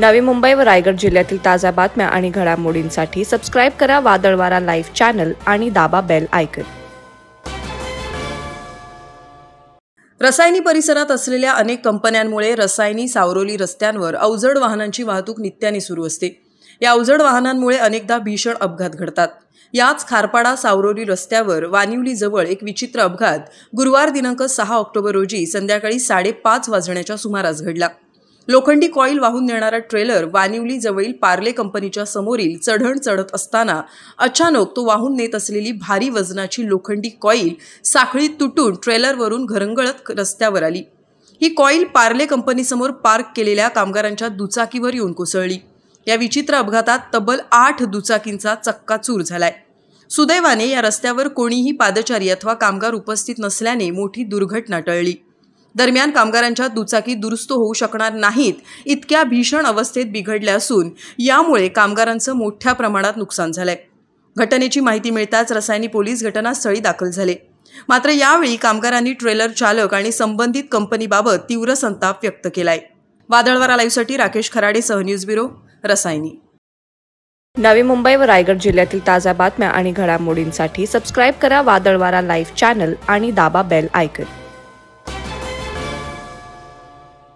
नवी मुंबई व रायगड जिल्ह्यातील ताज्या बातम्या आणि घडामोडींसाठी सबस्क्राईब करा वादळवारा लाईव्ह चॅनल आणि दाबा बेल आयकन रसायनी परिसरात असलेल्या अनेक कंपन्यांमुळे रसायनी सावरोली रस्त्यांवर अवजड वाहनांची वाहतूक नित्याने सुरू असते या अवजड वाहनांमुळे अनेकदा भीषण अपघात घडतात याच खारपाडा सावरोली रस्त्यावर वानिवलीजवळ एक विचित्र अपघात गुरुवार दिनांक सहा ऑक्टोबर रोजी संध्याकाळी साडेपाच वाजण्याच्या सुमारास घडला लोखंडी कॉईल वाहून नेणारा ट्रेलर वानिवली जवळील पार्ले कंपनीच्या समोरील चढण चढत असताना अचानक तो वाहून नेत असलेली भारी वजनाची लोखंडी कॉईल साखळीत तुटून ट्रेलरवरून घरंगळत रस्त्यावर आली ही कॉईल पार्ले कंपनीसमोर पार्क केलेल्या कामगारांच्या दुचाकीवर येऊन कोसळली या विचित्र अपघातात तब्बल आठ दुचाकींचा चक्काचूर झालाय सुदैवाने या रस्त्यावर कोणीही पादचारी अथवा कामगार उपस्थित नसल्याने मोठी दुर्घटना टळली दरम्यान कामगारांच्या दुचाकी दुरुस्त होऊ शकणार नाहीत इतक्या भीषण अवस्थेत बिघडल्या असून यामुळे कामगारांचं मोठ्या प्रमाणात नुकसान झालंय घटनेची माहिती मिळताच रसायनी पोलीस घटनास्थळी दाखल झाले मात्र यावेळी कामगारांनी ट्रेलर चालक आणि संबंधित कंपनीबाबत तीव्र संताप व्यक्त केलाय वादळवारा लाईव्हसाठी राकेश खराडे सह न्यूज ब्युरो रसायनी नवी मुंबई व रायगड जिल्ह्यातील ताज्या बातम्या आणि घडामोडींसाठी सबस्क्राईब करा वादळवारा लाईव्ह चॅनल आणि दाबा बेल आयकन